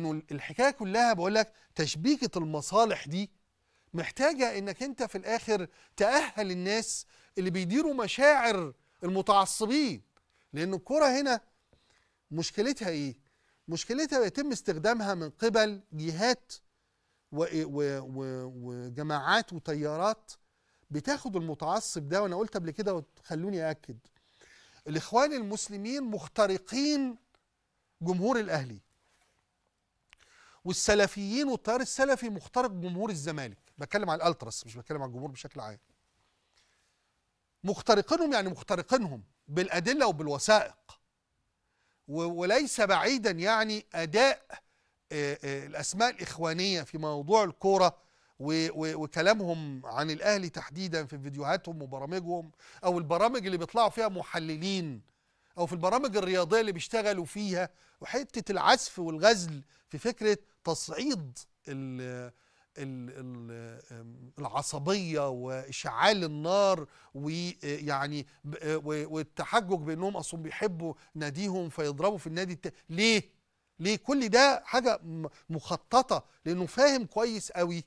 انه الحكايه كلها بقول لك تشبيكه المصالح دي محتاجه انك انت في الاخر تاهل الناس اللي بيديروا مشاعر المتعصبين لان الكره هنا مشكلتها ايه مشكلتها بيتم استخدامها من قبل جهات وجماعات وتيارات بتاخد المتعصب ده وانا قلت قبل كده وخلوني اكد الاخوان المسلمين مخترقين جمهور الاهلي والسلفيين والتيار السلفي مخترق جمهور الزمالك بتكلم على الالتراس مش بتكلم على الجمهور بشكل عام مخترقينهم يعني مخترقينهم بالادله وبالوثائق وليس بعيدا يعني اداء الاسماء الاخوانيه في موضوع الكوره وكلامهم عن الاهلي تحديدا في فيديوهاتهم وبرامجهم او البرامج اللي بيطلعوا فيها محللين او في البرامج الرياضيه اللي بيشتغلوا فيها وحته العزف والغزل في فكره تصعيد ال العصبية وإشعال النار ويعني آه، آه، والتحجج بأنهم أصلا بيحبوا ناديهم فيضربوا في النادي ليه؟ ليه؟ كل ده حاجة مخططة لأنه فاهم كويس قوي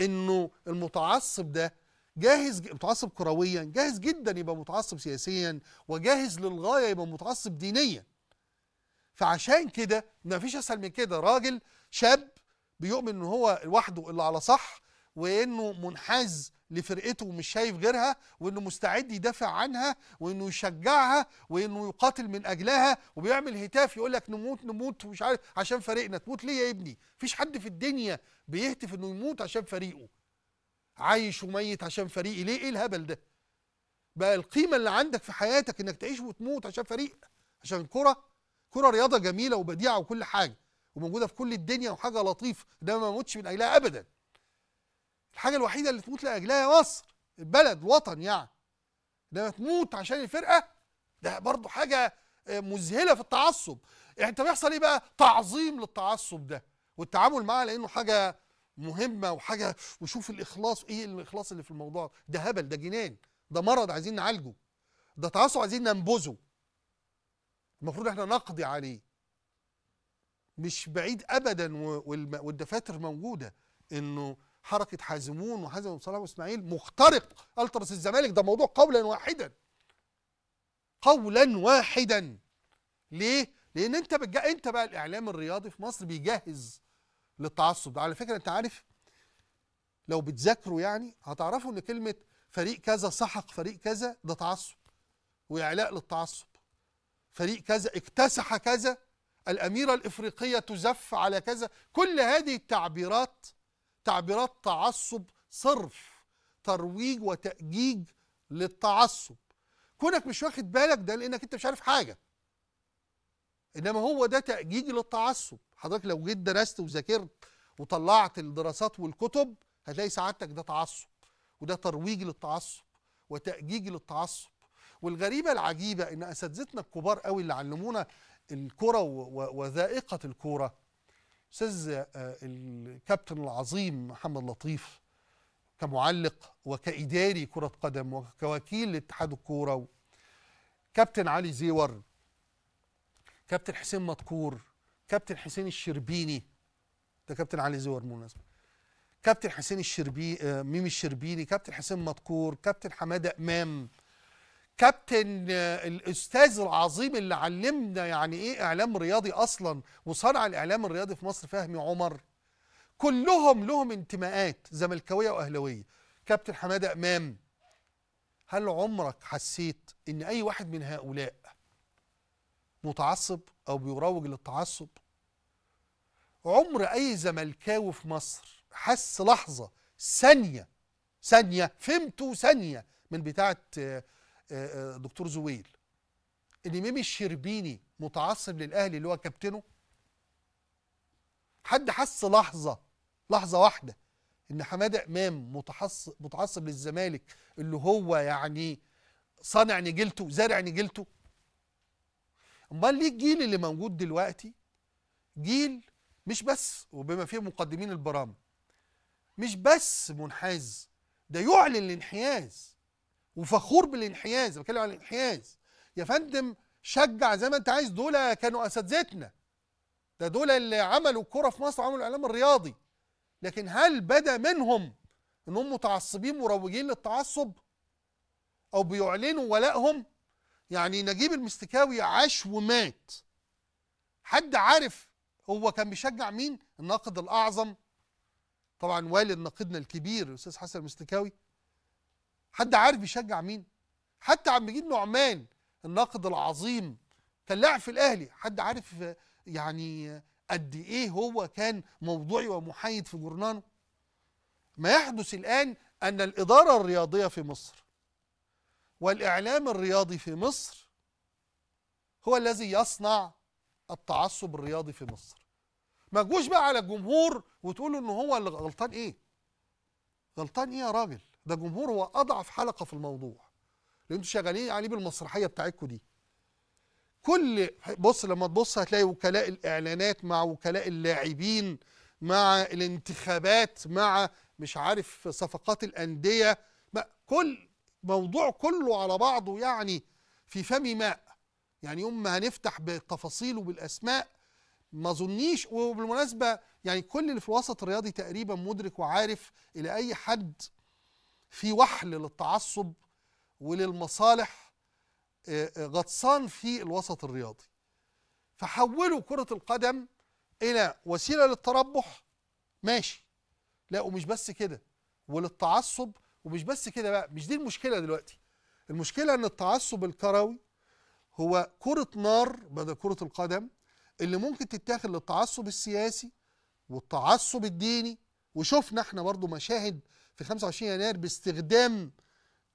أنه المتعصب ده جاهز متعصب كرويا جاهز جدا يبقى متعصب سياسيا وجاهز للغاية يبقى متعصب دينيا فعشان كده مفيش اسهل من كده راجل شاب بيؤمن ان هو لوحده اللي على صح وانه منحاز لفرقته ومش شايف غيرها وانه مستعد يدافع عنها وانه يشجعها وانه يقاتل من اجلها وبيعمل هتاف يقول لك نموت نموت ومش عارف عشان فريقنا تموت ليه يا ابني مفيش حد في الدنيا بيهتف انه يموت عشان فريقه عايش وميت عشان فريقي ليه ايه الهبل ده بقى القيمه اللي عندك في حياتك انك تعيش وتموت عشان فريق عشان كره كرة رياضه جميله وبديعه وكل حاجه وموجوده في كل الدنيا وحاجه لطيفه ده ما موتش من اجلها ابدا الحاجه الوحيده اللي تموت لاجلها مصر البلد الوطن يعني ده تموت عشان الفرقه ده برضو حاجه آه، مذهله في التعصب يعني انت بيحصل ايه بقى تعظيم للتعصب ده والتعامل معاه لانه حاجه مهمه وحاجه وشوف الاخلاص ايه الاخلاص اللي في الموضوع ده هبل ده جنان ده مرض عايزين نعالجه ده تعصب عايزين ننبذه المفروض احنا نقضي عليه مش بعيد ابدا والدفاتر موجوده انه حركه حازمون وحازم صلاح واسماعيل مخترق التراس الزمالك ده موضوع قولا واحدا قولا واحدا ليه لان انت بتجا انت بقى الاعلام الرياضي في مصر بيجهز للتعصب على فكره انت عارف لو بتذاكروا يعني هتعرفوا ان كلمه فريق كذا سحق فريق كذا ده تعصب واعلاء للتعصب فريق كذا اكتسح كذا الأميرة الإفريقية تزف على كذا كل هذه التعبيرات تعبيرات تعصب صرف ترويج وتأجيج للتعصب كونك مش واخد بالك ده لأنك أنت مش عارف حاجة إنما هو ده تأجيج للتعصب حضرتك لو جيت درست وذاكرت وطلعت الدراسات والكتب هتلاقي سعادتك ده تعصب وده ترويج للتعصب وتأجيج للتعصب والغريبه العجيبه ان اساتذتنا الكبار قوي اللي علمونا الكره وذائقه الكوره استاذ آه، الكابتن العظيم محمد لطيف كمعلق وكاداري كره قدم وكوكيل لاتحاد الكوره كابتن علي زيور كابتن حسين مدكور كابتن حسين الشربيني ده كابتن علي زيور بالمناسبه كابتن حسين الشربي آه، ميمي الشربيني كابتن حسين مدكور كابتن حماده امام كابتن آه، الاستاذ العظيم اللي علمنا يعني ايه اعلام رياضي اصلا وصنع الاعلام الرياضي في مصر فهمي عمر كلهم لهم انتماءات زملكاويه واهلاويه كابتن حماده امام هل عمرك حسيت ان اي واحد من هؤلاء متعصب او بيروج للتعصب عمر اي زملكاوي في مصر حس لحظه ثانيه ثانيه فهمتوا ثانيه من بتاعه آه، آه، آه، دكتور زويل ان ميمي الشربيني متعصب للاهلي اللي هو كابتنه حد حس لحظه لحظه واحده ان حماده امام متعصب متعصب للزمالك اللي هو يعني صانع نجيلته زارع نجيلته امال ليه الجيل اللي موجود دلوقتي جيل مش بس وبما فيه مقدمين البرامج مش بس منحاز ده يعلن الانحياز وفخور بالانحياز بتكلم عن الانحياز يا فندم شجع زي ما انت عايز دول كانوا اساتذتنا ده دول اللي عملوا الكرة في مصر وعملوا الاعلام الرياضي لكن هل بدا منهم انهم متعصبين مروجين للتعصب او بيعلنوا ولائهم يعني نجيب المستكاوي عاش ومات حد عارف هو كان بيشجع مين الناقد الاعظم طبعا والد ناقدنا الكبير الاستاذ حسن المستكاوي حد عارف بيشجع مين حتى عم بيجي نعمان الناقد العظيم كان لاعب في الاهلي حد عارف يعني قد ايه هو كان موضوعي ومحايد في جورنانه ما يحدث الان ان الاداره الرياضيه في مصر والاعلام الرياضي في مصر هو الذي يصنع التعصب الرياضي في مصر ما تجوش بقى على الجمهور وتقولوا ان هو اللي غلطان ايه غلطان ايه يا راجل ده جمهور هو اضعف حلقه في الموضوع لان انتوا شغالين عليه بالمسرحيه بتاعتكم دي كل بص لما تبص هتلاقي وكلاء الاعلانات مع وكلاء اللاعبين مع الانتخابات مع مش عارف صفقات الانديه كل موضوع كله على بعضه يعني في فم ماء يعني يوم ما هنفتح بالتفاصيل وبالاسماء ما ظنيش وبالمناسبه يعني كل اللي في الوسط الرياضي تقريبا مدرك وعارف الى اي حد في وحل للتعصب وللمصالح آه، آه، غطسان في الوسط الرياضي فحولوا كرة القدم إلى وسيلة للتربح ماشي لا ومش بس كده وللتعصب ومش بس كده بقى مش دي المشكلة دلوقتي المشكلة أن التعصب الكروي هو كرة نار بدل كرة القدم اللي ممكن تتاخد للتعصب السياسي والتعصب الديني وشفنا احنا برضو مشاهد في 25 يناير باستخدام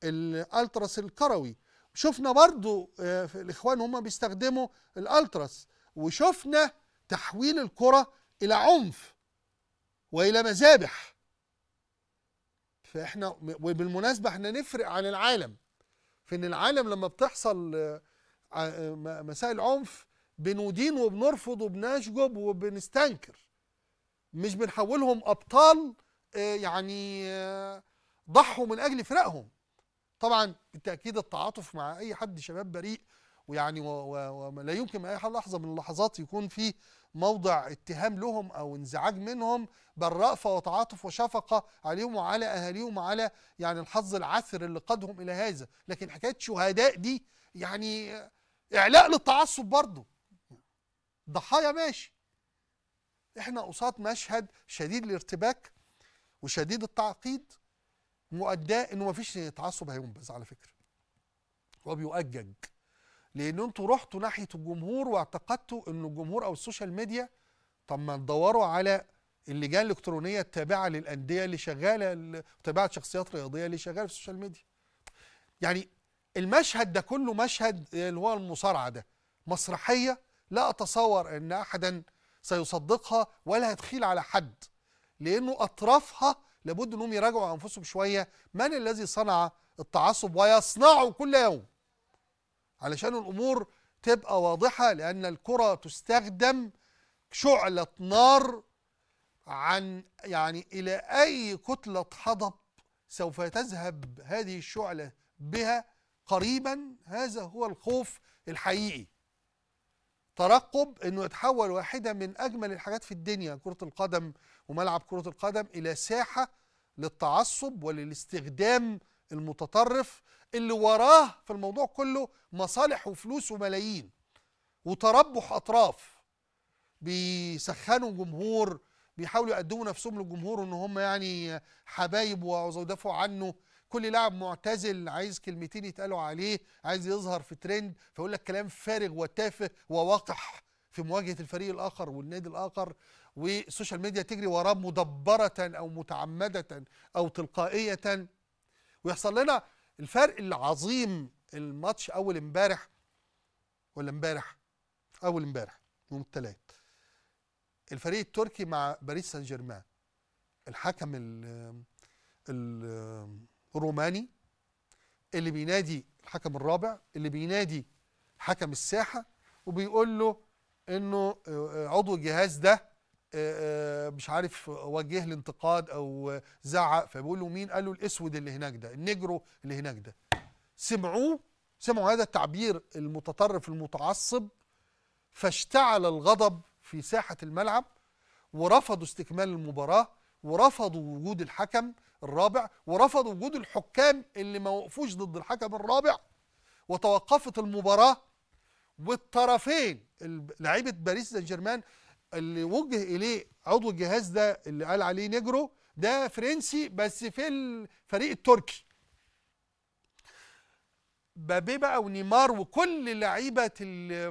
الالتراس الكروي شفنا برضو آه، الاخوان هم بيستخدموا الالتراس وشفنا تحويل الكره الى عنف والى مذابح فاحنا وبالمناسبه احنا نفرق عن العالم في ان العالم لما بتحصل آه، آه، مسائل عنف بندين وبنرفض وبنشجب وبنستنكر مش بنحولهم ابطال آه، يعني آه، ضحوا من اجل فرقهم طبعا بالتاكيد التعاطف مع اي حد شباب بريء ويعني ولا يمكن اي لحظه من اللحظات يكون في موضع اتهام لهم او انزعاج منهم بل رأفة وتعاطف وشفقة عليهم وعلى أهاليهم وعلى يعني الحظ العثر اللي قادهم إلى هذا لكن حكاية شهداء دي يعني آه، إعلاء للتعصب برضه ضحايا ماشي احنا قصاد مشهد شديد الارتباك وشديد التعقيد مؤداه انه ما فيش تعصب هينبذ على فكره هو بيؤجج لان انتوا رحتوا ناحيه الجمهور واعتقدتوا ان الجمهور او السوشيال ميديا طب ما تدوروا على اللجان الالكترونيه التابعه للانديه اللي شغاله تابعه شخصيات رياضيه اللي شغاله في السوشيال ميديا يعني المشهد ده كله مشهد اللي هو المصارعه ده مسرحيه لا اتصور ان احدا سيصدقها ولا هتخيل على حد لأنه أطرافها لابد أنهم يراجعوا أنفسهم شوية من الذي صنع التعصب ويصنعه كل يوم علشان الأمور تبقى واضحة لأن الكرة تستخدم شعلة نار عن يعني إلى أي كتلة حضب سوف تذهب هذه الشعلة بها قريبا هذا هو الخوف الحقيقي ترقب انه يتحول واحده من اجمل الحاجات في الدنيا كره القدم وملعب كره القدم الى ساحه للتعصب وللاستخدام المتطرف اللي وراه في الموضوع كله مصالح وفلوس وملايين وتربح اطراف بيسخنوا جمهور بيحاولوا يقدموا نفسهم للجمهور ان هم يعني حبايب وعاوزوا يدافعوا عنه كل لاعب معتزل عايز كلمتين يتقالوا عليه عايز يظهر في ترند فيقول لك كلام فارغ وتافه ووقح في مواجهه الفريق الاخر والنادي الاخر والسوشيال ميديا تجري وراه مدبره او متعمده او تلقائيه ويحصل لنا الفرق العظيم الماتش اول امبارح ولا امبارح اول امبارح يوم الثلاث الفريق التركي مع باريس سان جيرمان الحكم ال ال روماني اللي بينادي الحكم الرابع اللي بينادي حكم الساحه وبيقول له انه آه، عضو الجهاز ده آه، آه، مش عارف وجه الانتقاد او زعق فبيقول له مين قال له الاسود اللي هناك ده النجرو اللي هناك ده سمعوه سمعوا هذا التعبير المتطرف المتعصب فاشتعل الغضب في ساحه الملعب ورفضوا استكمال المباراه ورفضوا وجود الحكم الرابع ورفض وجود الحكام اللي ما وقفوش ضد الحكم الرابع وتوقفت المباراة والطرفين لعيبة باريس سان جيرمان اللي وجه إليه عضو الجهاز ده اللي قال عليه نيجرو ده فرنسي بس في الفريق التركي بابي بقى ونيمار وكل لعيبه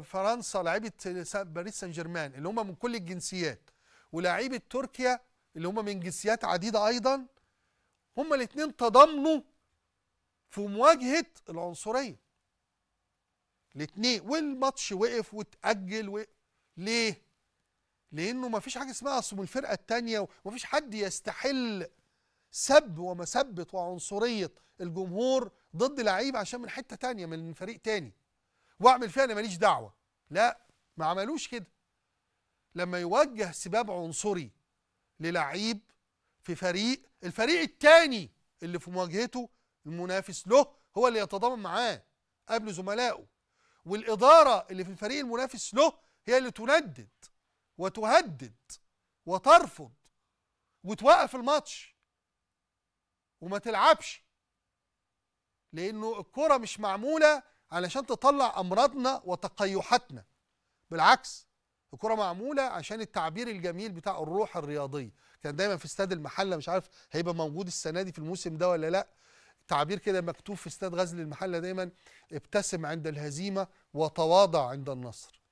فرنسا لعيبه باريس سان جيرمان اللي هم من كل الجنسيات ولاعيبه تركيا اللي هم من جنسيات عديده ايضا هما الاثنين تضامنوا في مواجهه العنصريه الاثنين والماتش وقف واتاجل و... ليه لانه ما فيش حاجه اسمها اصل الفرقه التانية وما فيش حد يستحل سب ومسبه وعنصريه الجمهور ضد لعيب عشان من حته تانية من فريق تاني واعمل فيها انا ماليش دعوه لا ما عملوش كده لما يوجه سباب عنصري للعيب في فريق الفريق الثاني اللي في مواجهته المنافس له هو اللي يتضامن معاه قبل زملائه والإدارة اللي في الفريق المنافس له هي اللي تندد وتهدد وترفض وتوقف الماتش وما تلعبش لأنه الكرة مش معمولة علشان تطلع أمراضنا وتقيحاتنا بالعكس الكرة معمولة عشان التعبير الجميل بتاع الروح الرياضية كان دايما في استاد المحلة مش عارف هيبقى موجود السنة دي في الموسم ده ولا لأ تعبير كده مكتوب في استاد غزل المحلة دايما ابتسم عند الهزيمة وتواضع عند النصر